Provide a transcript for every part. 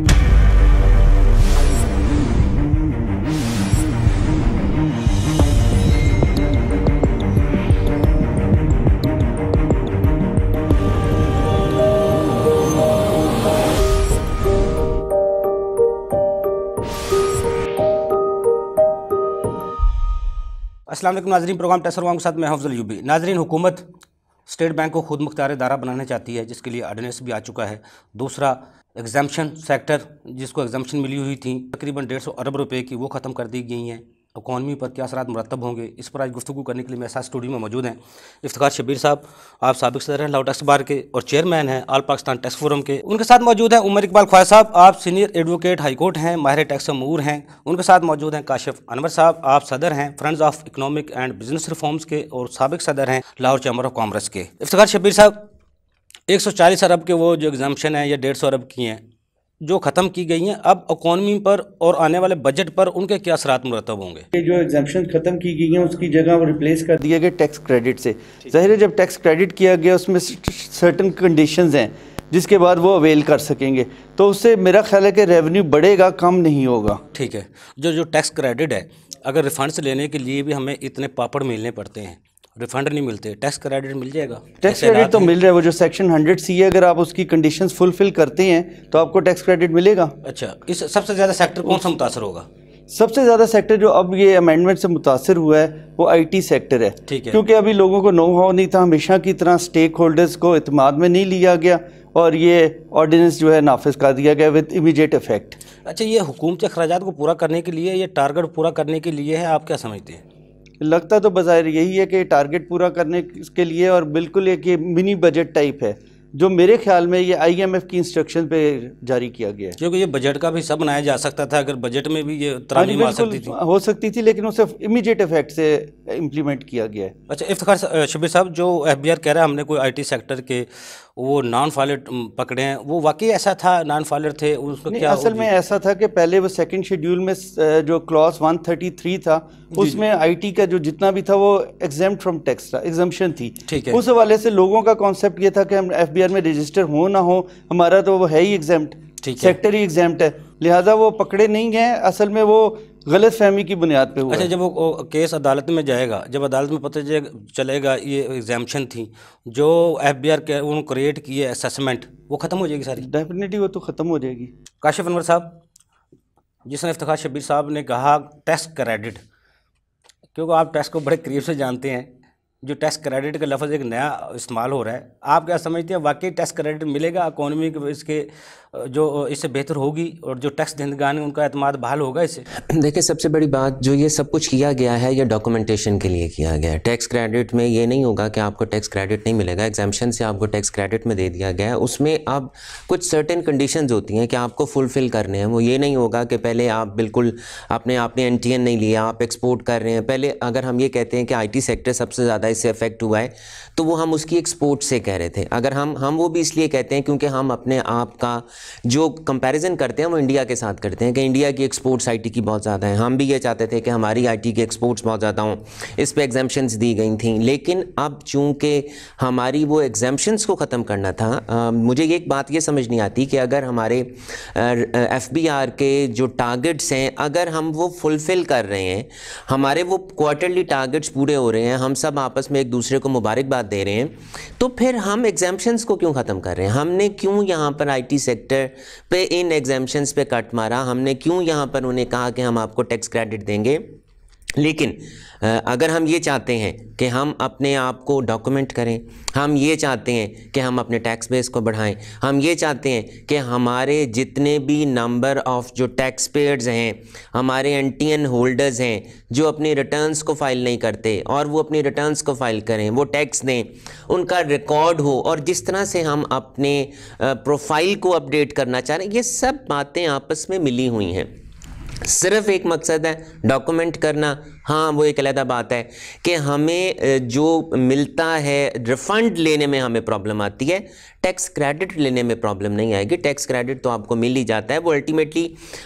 असलम नाजरीन प्रोग्राम टेसरवाम के साथ मैं हफ्जल यूबी नाजरीन हुकूमत स्टेट बैंक को खुद मुख्तार इदारा बनाना चाहती है जिसके लिए ऑर्डिनेंस भी आ चुका है दूसरा एग्जाम्शन सेक्टर जिसको एग्जाम्शन मिली हुई थी तकरीबन डेढ़ सौ अरब रुपये की वो ख़त्म कर दी गई हैं इकानमी पर क्या असरा मरतब होंगे इस पर आज गुफ्तु करने के लिए मेरे साथ स्टूडियो में मौजूद हैं इफ्तार शबीर साहब आप सबक सदर हैं लाउ टैक्स बार के और चेयरमैन हैं आल पाकिस्तान टैक्स फोरम के उनके साथ मौजूद हैं उमर इकबाल ख्वाह साहब आप सीनियर एडवोकेट हाईकोर्ट हैं माहिर टैक्स अमूर हैं उनके साथ मौजूद हैं काशिफ अनवर साहब आप सदर हैं friends of economic and business reforms के और सबक सदर हैं लाहौर चैम्बर ऑफ कॉमर्स के इफ्तार शबीर साहब एक सौ चालीस अरब के वो जो एग्जामेशन है या डेढ़ सौ अरब की हैं जो ख़त्म की गई हैं अब इकोनॉमी पर और आने वाले बजट पर उनके क्या असरात मुरतब होंगे ये जो एग्जामेशन ख़त्म की गई हैं उसकी जगह वो रिप्लेस कर दिए गए टैक्स क्रेडिट से ज़ाहिर जब टैक्स क्रेडिट किया गया उसमें सर्टन कंडीशंस हैं जिसके बाद वो अवेल कर सकेंगे तो उससे मेरा ख्याल है कि रेवेन्यू बढ़ेगा कम नहीं होगा ठीक है जो जो टैक्स क्रेडिट है अगर रिफंड्स लेने के लिए भी हमें इतने पापड़ मिलने पड़ते हैं रिफंड नहीं मिलते टैक्स क्रेडिट मिल जाएगा टैक्स क्रेडिट तो मिल रहा है वो जो सेक्शन हंड्रेड सी है अगर आप उसकी कंडीशंस फुलफिल करते हैं तो आपको टैक्स क्रेडिट मिलेगा अच्छा इस सबसे ज़्यादा सेक्टर कौन सा मुतासर होगा सबसे ज़्यादा सेक्टर जो अब ये अमेंडमेंट से मुतासर हुआ है वो आईटी सेक्टर है ठीक है क्योंकि अभी लोगों को नो हाउ नहीं था हमेशा की तरह स्टेक होल्डर्स को अतमाद में नहीं लिया गया और ये ऑर्डिनेंस जो है नाफिज कर दिया गया विद इमीडिएट इफेक्ट अच्छा ये हुकूमती अखराज को पूरा करने के लिए ये टारगेट पूरा करने के लिए है आप क्या समझते हैं लगता तो बाहर यही है कि टारगेट पूरा करने के लिए और बिल्कुल एक ये मिनी बजट टाइप है जो मेरे ख्याल में ये आईएमएफ की इंस्ट्रक्शन पे जारी किया गया है क्योंकि ये बजट का भी सब बनाया जा सकता था अगर बजट में भी ये तरामीम हाँ आ सकती थी हो सकती थी लेकिन उसे इमीडिएट इफेक्ट से इम्प्लीमेंट किया गया है अच्छा इफ्तार शबीर साहब जो एफ कह रहा है हमने कोई आईटी सेक्टर के वो नॉन फाइलर पकड़े हैं वो वाकई ऐसा था नॉन फाइलर थे उसको क्या असल में ऐसा था कि पहले वो सेकेंड शेड्यूल में जो क्लॉज 133 था उसमें आईटी का जो जितना भी था वो एग्जाम फ्रॉम टैक्स था एग्जामेशन थी ठीक है उस हवाले से लोगों का कॉन्सेप्ट ये था कि हम एफ शेयर में रजिस्टर हो ना हो हमारा तो वो है ही एग्जाम्प्ट सेक्टर ही एग्जाम्प्ट है लिहाजा वो पकड़े नहीं गए असल में वो गलत फहमी की बुनियाद पे हुआ अच्छा जब वो केस अदालत में जाएगा जब अदालत में पता चलेगा ये एग्जामेशन थी जो एफ बी आर के उन्होंने क्रिएट किए असेसमेंट वो ख़त्म हो जाएगी सारी डेफिनेटली वो तो ख़त्म हो जाएगी काशिफ अनवर साहब जिसने इफ्तार शबीर साहब ने कहा टेस्ट क्रेडिट क्योंकि आप टेस्ट को बड़े करीब से जानते हैं जो टैक्स क्रेडिट का लफ्ज़ एक नया इस्तेमाल हो रहा है आप क्या समझते हैं वाकई टैक्स क्रेडिट मिलेगा इकोनॉमी इसके जो इससे बेहतर होगी और जो टैक्स दहंदगान उनका अतमाद बहाल होगा इससे देखिए सबसे बड़ी बात जो ये सब कुछ किया गया है ये डॉक्यूमेंटेशन के लिए किया गया है टैक्स क्रेडिट में ये नहीं होगा कि आपको टैक्स क्रेडिट नहीं मिलेगा एग्जामेशन से आपको टैक्स क्रेडिट में दे दिया गया है उसमें आप कुछ सर्टेन कंडीशन होती हैं कि आपको फुलफ़िल करने हैं वो ये नहीं होगा कि पहले आप बिल्कुल अपने आपने एन नहीं लिया आप एक्सपोर्ट कर रहे हैं पहले अगर हम ये कहते हैं कि आई सेक्टर सबसे ज़्यादा ज़्यादा इससे अफेक्ट हुआ है तो वो हम उसकी एक्सपोर्ट से कह रहे थे अगर हम हम वो भी इसलिए कहते हैं क्योंकि हम अपने आप का जो कंपैरिजन करते हैं वो इंडिया के साथ करते हैं कि इंडिया की एक्सपोर्ट्स आईटी की बहुत ज़्यादा है हम भी ये चाहते थे कि हमारी आईटी की एक्सपोर्ट्स बहुत ज़्यादा हों इस पर एग्जाम्शन दी गई थी लेकिन अब चूँकि हमारी वो एग्जाम्पन्स को ख़त्म करना था आ, मुझे एक बात ये समझ नहीं आती कि अगर हमारे एफ के जो टारगेट्स हैं अगर हम वो फुलफ़िल कर रहे हैं हमारे वो क्वार्टरली टारगेट्स पूरे हो रहे हैं हम सब आप आपस में एक दूसरे को मुबारकबाद दे रहे हैं तो फिर हम एग्जाम्शंस को क्यों ख़त्म कर रहे हैं हमने क्यों यहाँ पर आईटी सेक्टर पे इन एग्जाम्शंस पे कट मारा हमने क्यों यहाँ पर उन्हें कहा कि हम आपको टैक्स क्रेडिट देंगे लेकिन अगर हम ये चाहते हैं कि हम अपने आप को डॉक्यूमेंट करें हम ये चाहते हैं कि हम अपने टैक्स बेस को बढ़ाएं हम ये चाहते हैं कि हमारे जितने भी नंबर ऑफ़ जो टैक्स पेयर्स हैं हमारे एन होल्डर्स हैं जो अपनी रिटर्न्स को फाइल नहीं करते और वो अपनी रिटर्न्स को फाइल करें वो टैक्स दें उनका रिकॉर्ड हो और जिस तरह से हम अपने प्रोफाइल को अपडेट करना चाह रहे हैं ये सब बातें आपस में मिली हुई हैं सिर्फ एक मकसद है डॉक्यूमेंट करना हाँ वो एक अलहदा बात है कि हमें जो मिलता है रिफंड लेने में हमें प्रॉब्लम आती है टैक्स क्रेडिट लेने में प्रॉब्लम नहीं आएगी टैक्स क्रेडिट तो आपको मिल ही जाता है वो अल्टीमेटली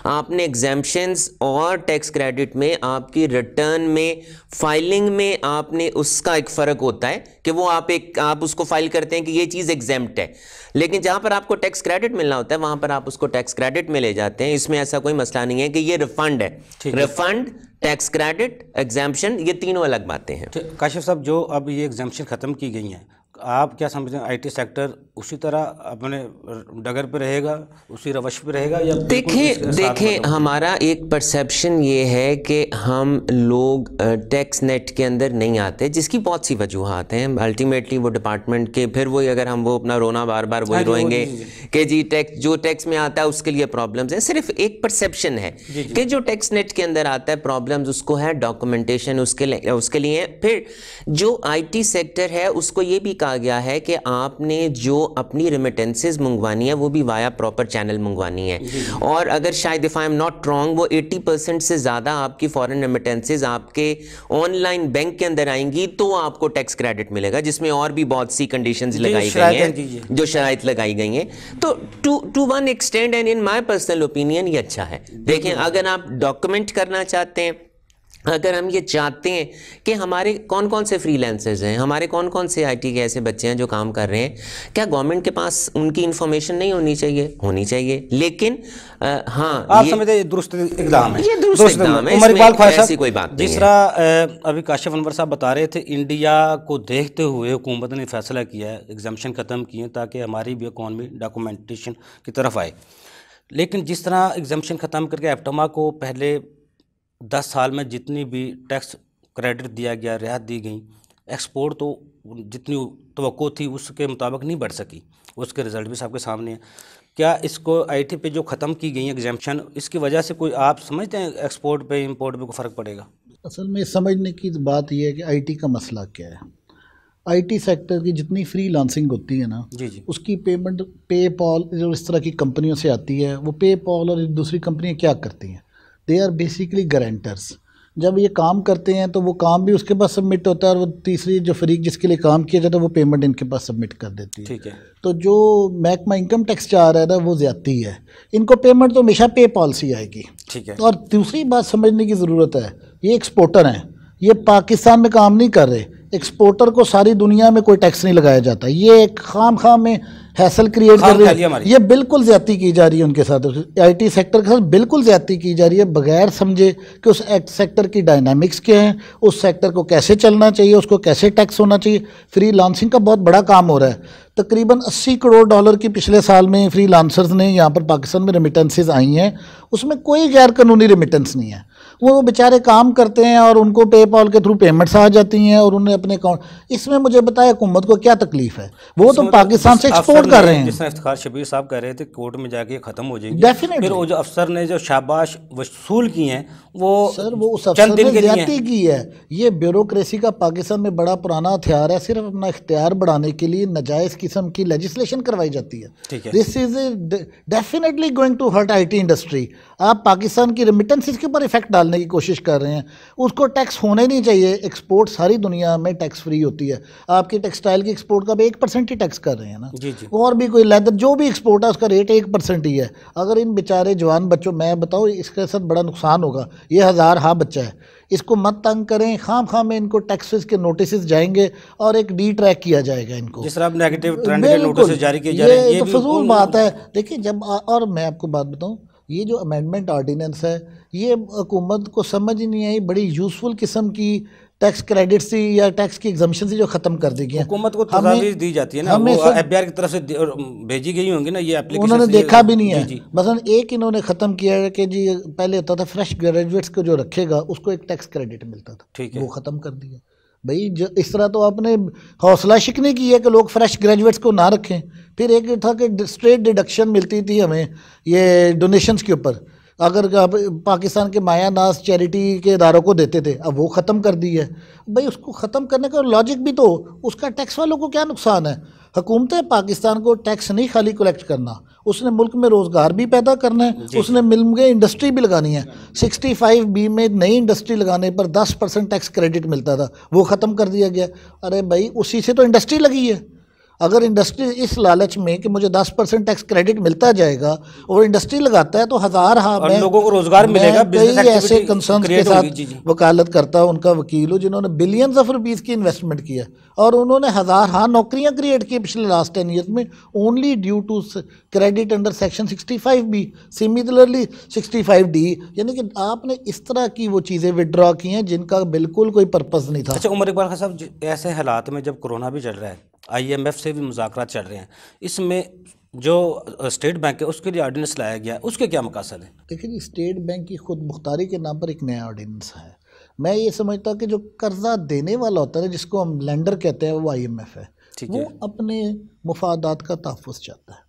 आपने एग्जाम्शंस और टैक्स क्रेडिट में आपकी रिटर्न में फाइलिंग में आपने उसका एक फ़र्क होता है कि वो आप एक आप उसको फाइल करते हैं कि ये चीज़ एग्जाम्प्ट है लेकिन जहाँ पर आपको टैक्स क्रेडिट मिलना होता है वहाँ पर आप उसको टैक्स क्रेडिट में ले जाते हैं इसमें ऐसा कोई मसला नहीं है कि ये रिफंड है रिफंड टैक्स क्रेडिट एग्जाम्पन ये तीनों अलग बातें हैं काशिफ साहब जो अब ये एग्जाम्पन ख़त्म की गई हैं आप क्या समझते हैं आईटी सेक्टर उसी तरह अपने डगर पे रहेगा उसी रवश पे रहेगा या देखें देखें हमारा एक परसेप्शन ये है कि हम लोग टैक्स नेट के अंदर नहीं आते जिसकी बहुत सी वजूहत हैं अल्टीमेटली वो डिपार्टमेंट के फिर वही अगर हम वो अपना रोना बार बार वही हाँ रोएंगे कि जी टैक्स जो टैक्स में आता है उसके लिए प्रॉब्लम्स हैं सिर्फ एक परसेप्शन है कि जो टैक्स नेट के अंदर आता है प्रॉब्लम उसको है डॉक्यूमेंटेशन उसके उसके लिए फिर जो आई सेक्टर है उसको ये भी कहा कहा गया है कि आपने जो अपनी रिमिटेंसेज मंगवानी है वो भी वाया प्रॉपर चैनल मंगवानी है और अगर शायद if I am not wrong वो 80 परसेंट से ज़्यादा आपकी फॉरेन रिमिटेंसेज आपके ऑनलाइन बैंक के अंदर आएंगी तो आपको टैक्स क्रेडिट मिलेगा जिसमें और भी बहुत सी कंडीशन लगाई गई हैं जो शराय लगाई गई हैं तो to to one extent and in my personal opinion ये अच्छा है देखें अगर आप डॉक्यूमेंट करना चाहते हैं अगर हम ये चाहते हैं कि हमारे कौन कौन से फ्रीलांसर्स हैं हमारे कौन कौन से आईटी के ऐसे बच्चे हैं जो काम कर रहे हैं क्या गवर्नमेंट के पास उनकी इन्फॉर्मेशन नहीं होनी चाहिए होनी चाहिए लेकिन आ, हाँ आप समझते ये दुरुस्त इकदाम है ये दुरुस्त इकदाम है इसमें ऐसी कोई बात नहीं तीसरा अभी काशिफ अनवर साहब बता रहे थे इंडिया को देखते हुए हुकूमत ने फैसला किया है एग्जामेशन ख़त्म किए ताकि हमारी भी इकॉनमी डॉक्यूमेंटेशन की तरफ आए लेकिन जिस तरह एग्जामेशन ख़त्म करके एप्टमा को पहले दस साल में जितनी भी टैक्स क्रेडिट दिया गया रियायत दी गई एक्सपोर्ट तो जितनी तो थी उसके मुताबिक नहीं बढ़ सकी उसके रिज़ल्ट भी सबके सामने हैं क्या इसको आईटी पे जो ख़त्म की गई एग्जामेशन इसकी वजह से कोई आप समझते हैं एक्सपोर्ट पे इंपोर्ट पे कोई फ़र्क पड़ेगा असल में समझने की बात यह है कि आईटी का मसला क्या है आईटी सेक्टर की जितनी फ्री लांसिंग होती है ना जी जी उसकी पेमेंट पे पॉल जो इस तरह की कंपनियों से आती है वो पे पॉल और दूसरी कंपनियाँ क्या करती हैं दे आर बेसिकली गारंटर्स जब ये काम करते हैं तो वो काम भी उसके पास सबमिट होता है और वो तीसरी जो फरीक जिसके लिए काम किया जाता है वो पेमेंट इनके पास सबमिट कर देती है ठीक है तो जो महकमा इनकम टैक्स चाह रहा है ना वो ज़्यादा है इनको पेमेंट तो हमेशा पे पॉलिसी आएगी ठीक है और दूसरी बात समझने की ज़रूरत है ये एक्सपोर्टर हैं ये पाकिस्तान में काम नहीं कर रहे एक्सपोर्टर को सारी दुनिया में कोई टैक्स नहीं लगाया जाता ये एक खाम खाम में हैसल क्रिएट कर रही है ये बिल्कुल ज्यादा की जा रही है उनके साथ आईटी सेक्टर के साथ बिल्कुल ज्यादा की जा रही है बगैर समझे कि उस एक्ट सेक्टर की डायनामिक्स क्या हैं उस सेक्टर को कैसे चलना चाहिए उसको कैसे टैक्स होना चाहिए फ्री लांसिंग का बहुत बड़ा काम हो रहा है तकरीबन 80 करोड़ डॉलर की पिछले साल में फ्री लांसर्स ने यहाँ पर पाकिस्तान में रेमिटेंसेज आई हैं उसमें कोई गैर कानूनी रेमिटेंस नहीं है वो बेचारे काम करते हैं और उनको पेपॉल के थ्रू पेमेंट्स आ जाती हैं और उन्हें अपने अकाउंट इसमें मुझे बताया हुकूमत को क्या तकलीफ है वो तो, तो पाकिस्तान से एक्सपोर्ट कर रहे हैं जिसने इफ्तार शबीर साहब कह रहे थे कोर्ट में जाके ख़त्म हो जाएगी डेफिनेटली फिर वो जो अफसर ने जो शाबाश वसूल की हैं वो सर वो उस अफसर ने के की है ये ब्यूरोक्रेसी का पाकिस्तान में बड़ा पुराना हथियार है सिर्फ अपना इख्तियार बढ़ाने के लिए नजायज़ किस्म की लेजिस्लेशन करवाई जाती है this is definitely going to hurt IT industry आप पाकिस्तान की रिमिटेंसिस के ऊपर इफेक्ट डालने की कोशिश कर रहे हैं उसको टैक्स होने नहीं चाहिए एक्सपोर्ट सारी दुनिया में टैक्स फ्री होती है आपकी टेक्सटाइल की एक्सपोर्ट का भी एक परसेंट ही टैक्स कर रहे हैं ना जी जी। और भी कोई लेदर जो भी एक्सपोर्ट है उसका रेट एक परसेंट ही है अगर इन बेचारे जवान बच्चों मैं बताऊँ इसके साथ बड़ा नुकसान होगा ये हज़ार हाँ बच्चा है इसको मत तंग करें खाम खाम में इनको टैक्सेस के नोटिस जाएंगे और एक डी ट्रैक किया जाएगा इनको जिस तरह नेगेटिव ट्रेंड के नोटिस जारी किए जा रहे हैं ये, ये तो फजूल बात है देखिए जब और मैं आपको बात बताऊं ये जो अमेंडमेंट ऑर्डीनेंस है ये हुकूमत को समझ नहीं आई बड़ी यूज़फुल किस्म की टैक्स क्रेडिट से या टैक्स की एग्जामेशन से जो खत्म कर दी गई हुकूमत को तजावीज़ दी जाती है ना हमें एफबीआर की तरफ से भेजी गई होंगी ना ये एप्लीकेशन उन्होंने देखा भी नहीं है मसलन एक इन्होंने ख़त्म किया है कि जी पहले होता था फ्रेश ग्रेजुएट्स को जो रखेगा उसको एक टैक्स क्रेडिट मिलता था ठीक है वो ख़त्म कर दिया भाई जो इस तरह तो आपने हौसला शिकने की है कि लोग फ्रेश ग्रेजुएट्स को ना रखें फिर एक था कि स्ट्रेट डिडक्शन मिलती थी हमें ये डोनेशंस के ऊपर अगर पाकिस्तान के माया नास चैरिटी के इदारों को देते थे अब वो ख़त्म कर दी है भाई उसको ख़त्म करने का लॉजिक भी तो उसका टैक्स वालों को क्या नुकसान है हुकूमत पाकिस्तान को टैक्स नहीं खाली कलेक्ट करना उसने मुल्क में रोज़गार भी पैदा करना है उसने मिल में इंडस्ट्री भी लगानी है 65 बी में नई इंडस्ट्री लगाने पर 10 परसेंट टैक्स क्रेडिट मिलता था वो ख़त्म कर दिया गया अरे भाई उसी से तो इंडस्ट्री लगी है अगर इंडस्ट्री इस लालच में कि मुझे 10 परसेंट टैक्स क्रेडिट मिलता जाएगा और इंडस्ट्री लगाता है तो हजार हाँ मैं लोगों को रोजगार मिलेगा कई ऐसे कंसर्न के साथ वकालत करता हूँ उनका वकील हूँ जिन्होंने बिलियंस ऑफ रुपीज़ की इन्वेस्टमेंट किया और उन्होंने हजार हाँ नौकरियाँ क्रिएट की पिछले लास्ट टेन ईयर्स में only due to credit under section sixty five B similarly sixty five D यानी कि आपने इस तरह की वो चीज़ें विदड्रॉ की हैं जिनका बिल्कुल कोई पर्पज़ नहीं था अच्छा उमर इकबाल खान साहब ऐसे हालात में जब कोरोना भी चल रहा है आईएमएफ से भी मुजाकर चल रहे हैं इसमें जो स्टेट बैंक है उसके लिए ऑर्डिनेंस लाया गया है उसके क्या मकासद है देखिए स्टेट बैंक की खुद मुख्तारी के नाम पर एक नया ऑर्डिनेंस है मैं ये समझता हूँ कि जो कर्जा देने वाला होता है जिसको हम लेंडर कहते हैं वो आई है वो अपने मफादात का तहफ़ चाहता है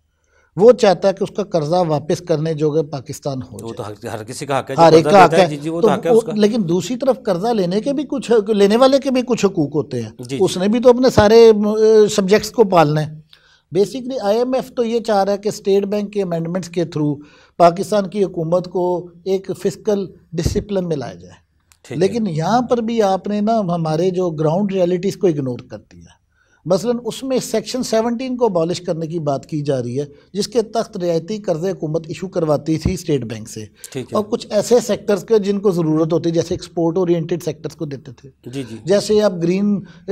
वो चाहता है कि उसका कर्जा वापस करने जोगे पाकिस्तान हो वो तो हर किसी का हक है हर एक का हक है, जी वो तो, तो हक है उसका। लेकिन दूसरी तरफ कर्जा लेने के भी कुछ लेने वाले के भी कुछ हकूक होते हैं जी, उसने भी तो अपने सारे सब्जेक्ट्स को पालना है बेसिकली आईएमएफ तो ये चाह रहा है कि स्टेट बैंक के अमेंडमेंट्स के थ्रू पाकिस्तान की हुकूमत को एक फिजिकल डिसिप्लिन में लाया जाए लेकिन यहाँ पर भी आपने ना हमारे जो ग्राउंड रियलिटीज़ को इग्नोर कर दिया मसलन उसमें सेक्शन 17 को बॉलिश करने की बात की जा रही है जिसके तख्त रियायती कर्ज हुकूमत इशू करवाती थी स्टेट बैंक से और कुछ ऐसे सेक्टर्स के जिनको ज़रूरत होती है जैसे एक्सपोर्ट ओरिएंटेड सेक्टर्स को देते थे जी जी जैसे आप ग्रीन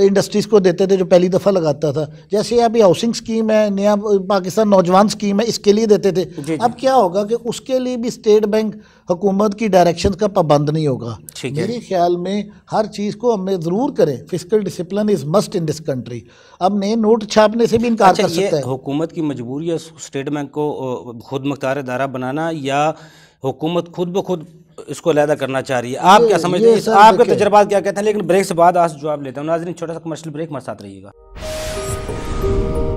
इंडस्ट्रीज़ को देते थे जो पहली दफ़ा लगाता था जैसे आप हाउसिंग स्कीम है नया पाकिस्तान नौजवान स्कीम है इसके लिए देते थे अब क्या होगा कि उसके लिए भी स्टेट बैंक हुकूमत की डायरेक्शन का पाबंद नहीं होगा मेरे ख्याल में हर चीज़ को हमें ज़रूर करें physical discipline is must in this country अब नए नोट छापने से भी इनकार अच्छा, कर सकते हैं हुकूमत की मजबूरी है स्टेट बैंक को खुद मुख्तार इदारा बनाना या हुकूमत खुद ब खुद इसको अलहदा करना चाह रही है आप क्या समझते हैं आपके तजर्बा क्या कहते हैं लेकिन ब्रेक से बाद आज जवाब लेते हैं नाजरीन छोटा सा कमर्शियल ब्रेक हमारे साथ रहिएगा